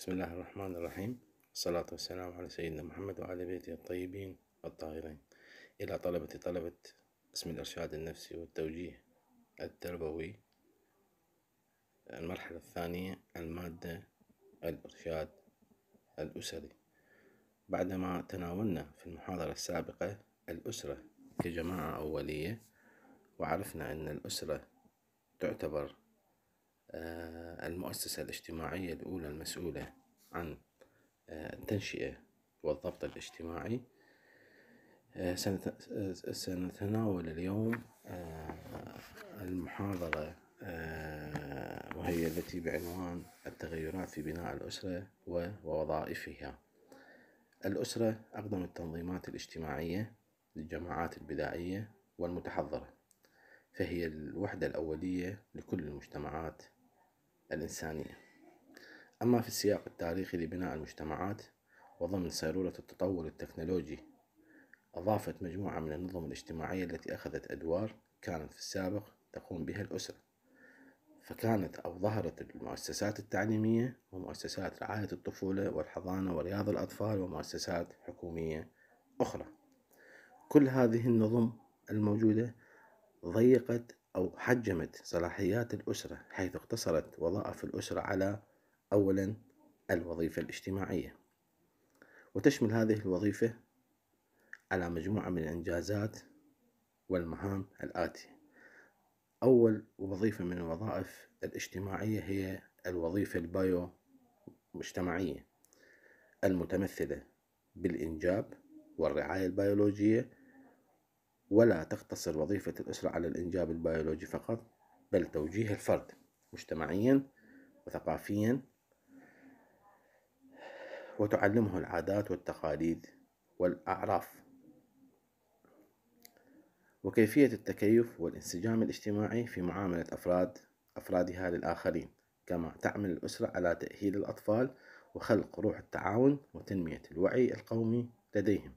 بسم الله الرحمن الرحيم الصلاة والسلام على سيدنا محمد وعلى بيته الطيبين الطاهرين إلى طلبة طلبة اسم الإرشاد النفسي والتوجيه التربوي المرحلة الثانية المادة الإرشاد الأسري بعدما تناولنا في المحاضرة السابقة الأسرة كجماعة أولية وعرفنا أن الأسرة تعتبر آه، المؤسسة الاجتماعية الأولى المسؤولة عن آه، التنشئة والضبط الاجتماعي آه، سنتناول اليوم المحاضرة وهي التي بعنوان التغيرات في بناء الأسرة ووظائفها الأسرة أقدم التنظيمات الاجتماعية للجماعات البدائية والمتحضرة فهي الوحدة الأولية لكل المجتمعات الإنسانية أما في السياق التاريخي لبناء المجتمعات وضمن سيرورة التطور التكنولوجي أضافت مجموعة من النظم الاجتماعية التي أخذت أدوار كانت في السابق تقوم بها الأسرة فكانت أو ظهرت المؤسسات التعليمية ومؤسسات رعاية الطفولة والحضانة ورياض الأطفال ومؤسسات حكومية أخرى كل هذه النظم الموجودة ضيقت أو حجمت صلاحيات الأسرة حيث اقتصرت وظائف الأسرة على أولا الوظيفة الاجتماعية وتشمل هذه الوظيفة على مجموعة من الإنجازات والمهام الآتية أول وظيفة من الوظائف الاجتماعية هي الوظيفة البايو مجتمعية المتمثلة بالإنجاب والرعاية البيولوجية ولا تقتصر وظيفة الأسرة على الإنجاب البيولوجي فقط بل توجيه الفرد مجتمعيا وثقافيا وتعلمه العادات والتقاليد والأعراف وكيفية التكيف والانسجام الاجتماعي في معاملة أفراد أفرادها للآخرين كما تعمل الأسرة على تأهيل الأطفال وخلق روح التعاون وتنمية الوعي القومي لديهم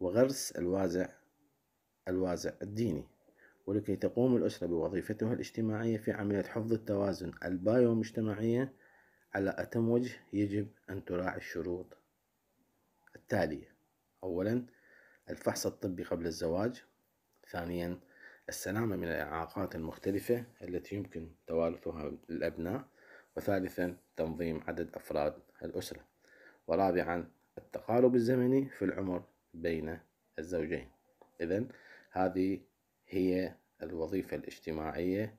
وغرس الوازع الوازع الديني ولكي تقوم الأسرة بوظيفتها الاجتماعية في عملية حفظ التوازن البايومجتمعية على أتم وجه يجب أن تراعي الشروط التالية أولا الفحص الطبي قبل الزواج ثانيا السلامة من الإعاقات المختلفة التي يمكن توارثها الأبناء وثالثا تنظيم عدد أفراد الأسرة ورابعا التقارب الزمني في العمر بين الزوجين إذا هذه هي الوظيفة الاجتماعية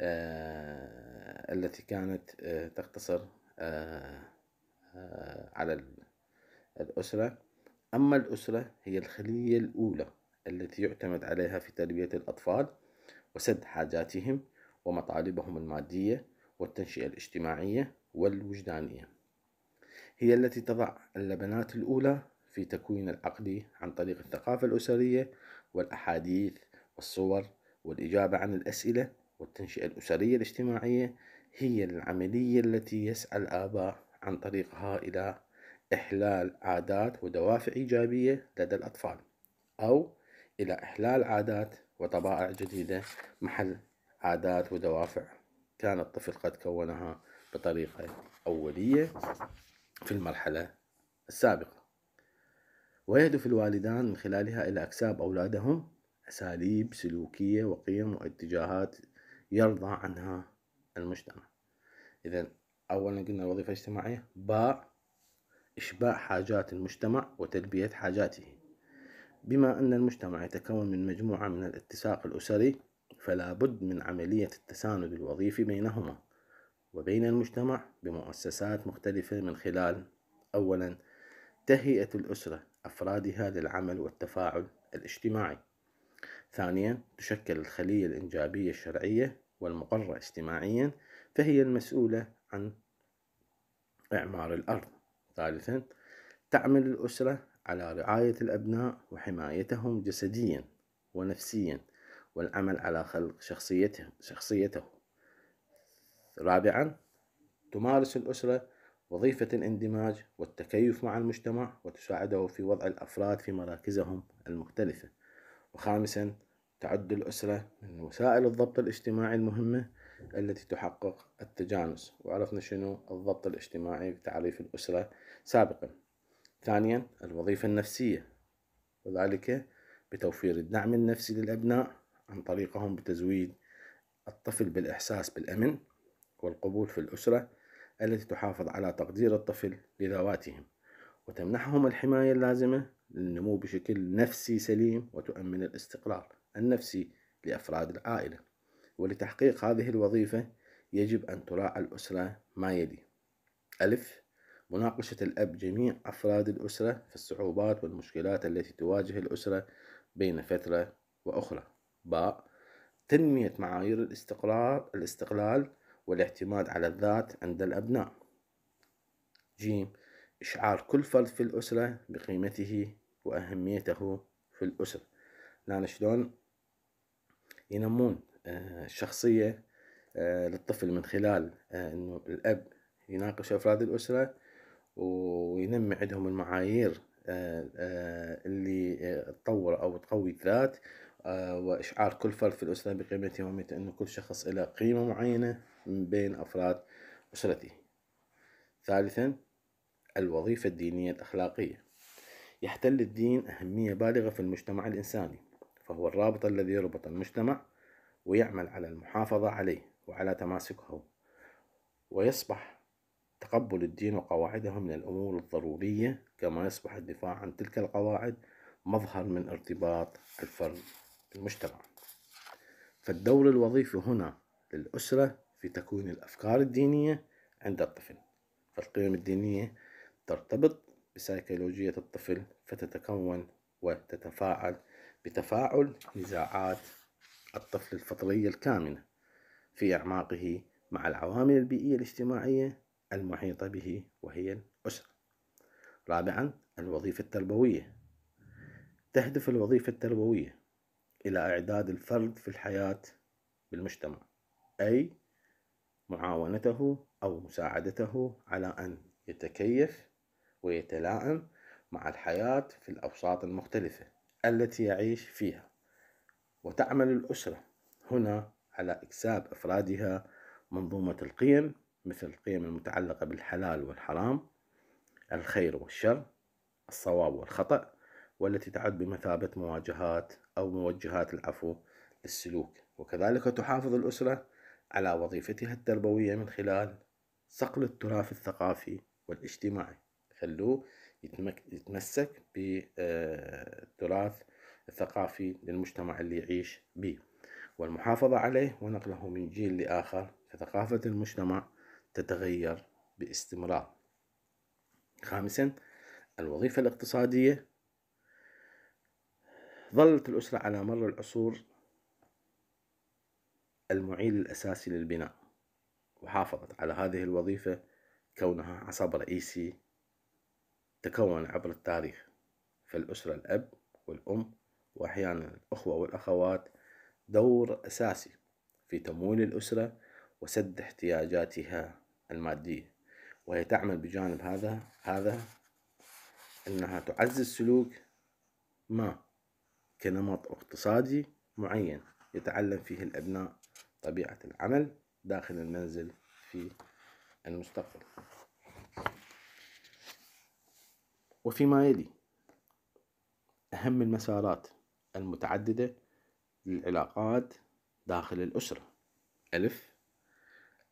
آه، التي كانت آه، تقتصر آه، على الأسرة أما الأسرة هي الخلية الأولى التي يعتمد عليها في تربية الأطفال وسد حاجاتهم ومطالبهم المادية والتنشئة الاجتماعية والوجدانية هي التي تضع اللبنات الأولى في تكوين العقلي عن طريق الثقافة الأسرية والأحاديث والصور والإجابة عن الأسئلة والتنشئة الأسرية الاجتماعية هي العملية التي يسعى الآباء عن طريقها إلى إحلال عادات ودوافع إيجابية لدى الأطفال أو إلى إحلال عادات وطبائع جديدة محل عادات ودوافع كان الطفل قد كونها بطريقة أولية في المرحلة السابقة ويهدف الوالدان من خلالها إلى أكساب أولادهم أساليب سلوكية وقيم واتجاهات يرضى عنها المجتمع إذا أولا قلنا الوظيفة الاجتماعية باء إشباع حاجات المجتمع وتلبية حاجاته بما أن المجتمع يتكون من مجموعة من الاتساق الأسري فلا بد من عملية التساند الوظيفي بينهما وبين المجتمع بمؤسسات مختلفة من خلال أولا تهيئة الأسرة أفرادها للعمل والتفاعل الاجتماعي ثانيا تشكل الخلية الإنجابية الشرعية والمقرة اجتماعيا فهي المسؤولة عن إعمار الأرض ثالثا تعمل الأسرة على رعاية الأبناء وحمايتهم جسديا ونفسيا والعمل على خلق شخصيته, شخصيته. رابعا تمارس الأسرة وظيفة الاندماج والتكيف مع المجتمع وتساعده في وضع الأفراد في مراكزهم المختلفة وخامسا تعد الأسرة من وسائل الضبط الاجتماعي المهمة التي تحقق التجانس وعرفنا شنو الضبط الاجتماعي بتعريف الأسرة سابقا ثانيا الوظيفة النفسية وذلك بتوفير الدعم النفسي للأبناء عن طريقهم بتزويد الطفل بالإحساس بالأمن والقبول في الأسرة التي تحافظ على تقدير الطفل لذواتهم وتمنحهم الحماية اللازمة للنمو بشكل نفسي سليم وتؤمن الاستقرار النفسي لأفراد العائلة ولتحقيق هذه الوظيفة يجب أن تراعى الأسرة ما يلي ألف مناقشة الأب جميع أفراد الأسرة في الصعوبات والمشكلات التي تواجه الأسرة بين فترة وأخرى باء تنمية معايير الاستقرار الاستقلال والاعتماد على الذات عند الأبناء ج إشعار كل فرد في الأسرة بقيمته وأهميته في الأسرة لأن شلون ينمون الشخصية آه، آه، للطفل من خلال آه، أنه الأب يناقش أفراد الأسرة وينمي عندهم المعايير اللي تطور أو تقوي الذات آه، وإشعار كل فرد في الأسرة بقيمته وأهمية أن كل شخص له قيمة معينة من بين أفراد أسرته ثالثا الوظيفة الدينية الأخلاقية يحتل الدين أهمية بالغة في المجتمع الإنساني فهو الرابط الذي يربط المجتمع ويعمل على المحافظة عليه وعلى تماسكه ويصبح تقبل الدين وقواعده من الأمور الضرورية كما يصبح الدفاع عن تلك القواعد مظهر من ارتباط الفرد المجتمع فالدور الوظيفي هنا للأسرة في تكوين الأفكار الدينية عند الطفل فالقيم الدينية ترتبط بسيكولوجية الطفل فتتكون وتتفاعل بتفاعل نزاعات الطفل الفطرية الكامنة في أعماقه مع العوامل البيئية الاجتماعية المحيطة به وهي الأسرة. رابعا الوظيفة التربوية تهدف الوظيفة التربوية إلى إعداد الفرد في الحياة بالمجتمع أي معاونته أو مساعدته على أن يتكيف ويتلائم مع الحياة في الأوساط المختلفة التي يعيش فيها وتعمل الأسرة هنا على إكساب أفرادها منظومة القيم مثل القيم المتعلقة بالحلال والحرام الخير والشر الصواب والخطأ والتي تعد بمثابة مواجهات أو موجهات العفو للسلوك وكذلك تحافظ الأسرة على وظيفتها التربوية من خلال صقل التراث الثقافي والاجتماعي خلوه يتمسك بالتراث آه، الثقافي للمجتمع اللي يعيش به والمحافظة عليه ونقله من جيل لآخر فثقافة المجتمع تتغير باستمرار خامسا الوظيفة الاقتصادية ظلت الأسرة على مر العصور المعيل الأساسي للبناء وحافظت على هذه الوظيفة كونها عصب رئيسي تكون عبر التاريخ فالأسرة الأب والأم وأحيانا الأخوة والأخوات دور أساسي في تمويل الأسرة وسد احتياجاتها المادية وهي تعمل بجانب هذا هذا أنها تعزز سلوك ما كنمط اقتصادي معين يتعلم فيه الأبناء طبيعة العمل داخل المنزل في المستقبل وفيما يلي أهم المسارات المتعددة للعلاقات داخل الأسرة ألف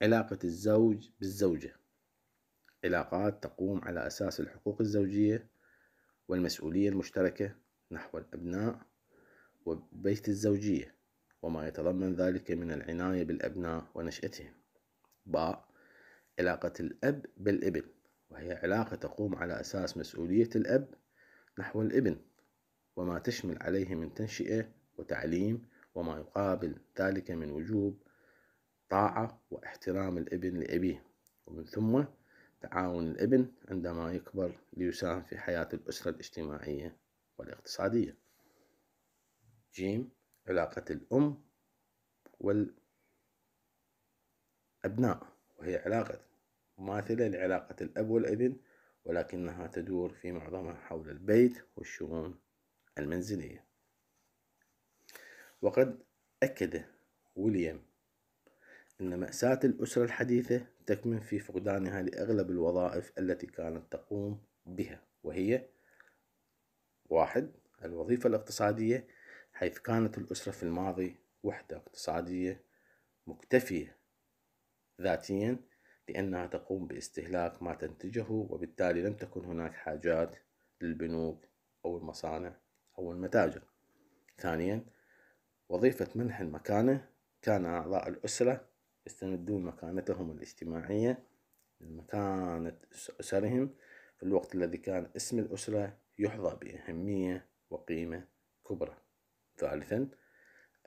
علاقة الزوج بالزوجة علاقات تقوم على أساس الحقوق الزوجية والمسؤولية المشتركة نحو الأبناء وبيت الزوجية وما يتضمن ذلك من العناية بالأبناء ونشأتهم باء علاقة الأب بالابن وهي علاقة تقوم على أساس مسؤولية الأب نحو الابن وما تشمل عليه من تنشئة وتعليم وما يقابل ذلك من وجوب طاعة واحترام الابن لأبيه ومن ثم تعاون الابن عندما يكبر ليساهم في حياة الأسرة الاجتماعية والاقتصادية جيم علاقة الأم والأبناء وهي علاقة مماثلة لعلاقة الأب والابن ولكنها تدور في معظمها حول البيت والشؤون المنزلية وقد أكد ويليام أن مأساة الأسرة الحديثة تكمن في فقدانها لأغلب الوظائف التي كانت تقوم بها وهي واحد الوظيفة الاقتصادية حيث كانت الأسرة في الماضي وحدة اقتصادية مكتفية ذاتيا لأنها تقوم باستهلاك ما تنتجه وبالتالي لم تكن هناك حاجات للبنوك أو المصانع أو المتاجر ثانيا وظيفة منح المكانة كان أعضاء الأسرة يستمدون مكانتهم الاجتماعية من مكانة أسرهم في الوقت الذي كان اسم الأسرة يحظى بأهمية وقيمة كبرى ثالثا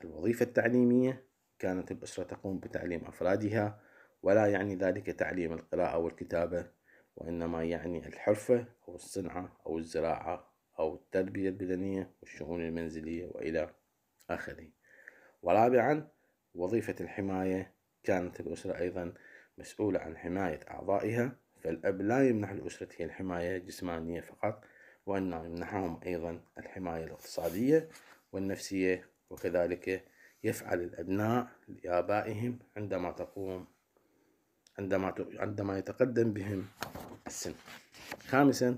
الوظيفة التعليمية كانت الأسرة تقوم بتعليم أفرادها ولا يعني ذلك تعليم القراءة والكتابة وإنما يعني الحرفة أو الصنعة أو الزراعة أو التربية البدنية والشؤون المنزلية وإلى آخره ورابعا وظيفة الحماية كانت الأسرة أيضا مسؤولة عن حماية أعضائها فالأب لا يمنح لأسرته الحماية الجسمانية فقط وأنه يمنحهم أيضا الحماية الاقتصادية والنفسية وكذلك يفعل الأبناء لآبائهم عندما تقوم عندما عندما يتقدم بهم السن. خامسا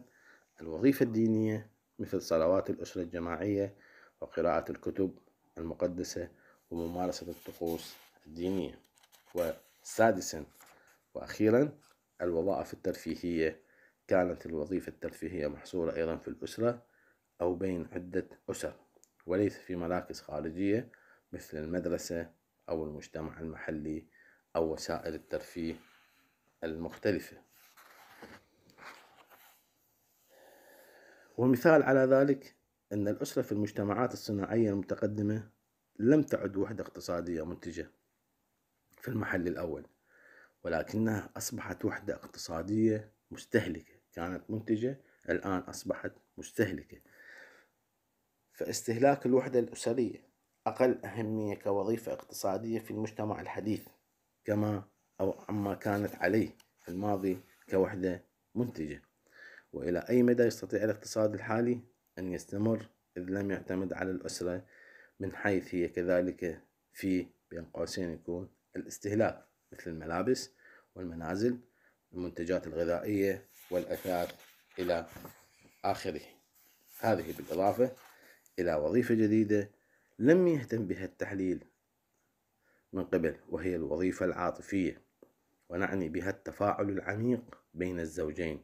الوظيفة الدينية مثل صلوات الأسرة الجماعية وقراءة الكتب المقدسة وممارسة الطقوس الدينية. وسادسا وأخيرا الوظائف الترفيهية كانت الوظيفة الترفيهية محصورة أيضا في الأسرة أو بين عدة أسر وليس في مراكز خارجية مثل المدرسة أو المجتمع المحلي أو وسائل الترفيه المختلفة ومثال على ذلك أن الأسرة في المجتمعات الصناعية المتقدمة لم تعد وحدة اقتصادية منتجة في المحل الأول ولكنها أصبحت وحدة اقتصادية مستهلكة كانت منتجة الآن أصبحت مستهلكة فاستهلاك الوحدة الأسرية أقل أهمية كوظيفة اقتصادية في المجتمع الحديث كما أو عما كانت عليه في الماضي كوحدة منتجة وإلى أي مدى يستطيع الاقتصاد الحالي أن يستمر إذ لم يعتمد على الأسرة من حيث هي كذلك في بين قوسين يكون الاستهلاك مثل الملابس والمنازل المنتجات الغذائية والأثاث إلى آخره هذه بالإضافة إلى وظيفة جديدة لم يهتم بها التحليل من قبل وهي الوظيفة العاطفية ونعني بها التفاعل العميق بين الزوجين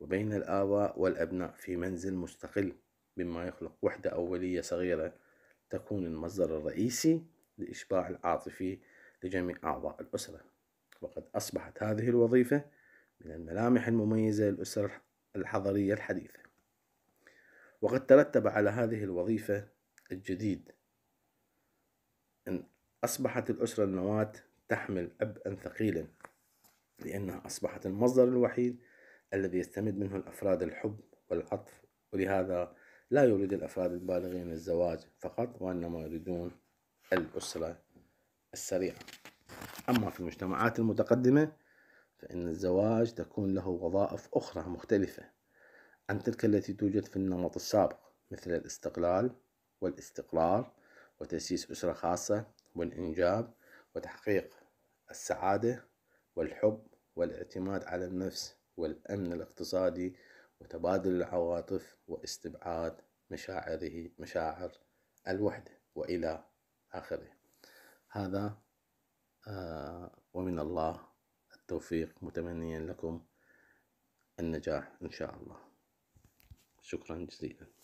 وبين الآباء والأبناء في منزل مستقل مما يخلق وحدة أولية صغيرة تكون المصدر الرئيسي لإشباع العاطفي لجميع أعضاء الأسرة وقد أصبحت هذه الوظيفة من الملامح المميزة للأسرة الحضرية الحديثة وقد ترتب على هذه الوظيفة الجديد أن أصبحت الأسرة النواة تحمل عبئا ثقيلا لأنها أصبحت المصدر الوحيد الذي يستمد منه الأفراد الحب والعطف ولهذا لا يريد الأفراد البالغين الزواج فقط وإنما يريدون الأسرة السريعة أما في المجتمعات المتقدمة فإن الزواج تكون له وظائف أخرى مختلفة عن تلك التي توجد في النمط السابق مثل الاستقلال والاستقرار وتأسيس أسرة خاصة والإنجاب وتحقيق السعادة والحب والاعتماد على النفس والأمن الاقتصادي وتبادل العواطف واستبعاد مشاعره مشاعر الوحدة وإلى آخره هذا آه، ومن الله التوفيق متمنيا لكم النجاح إن شاء الله شكرا جزيلا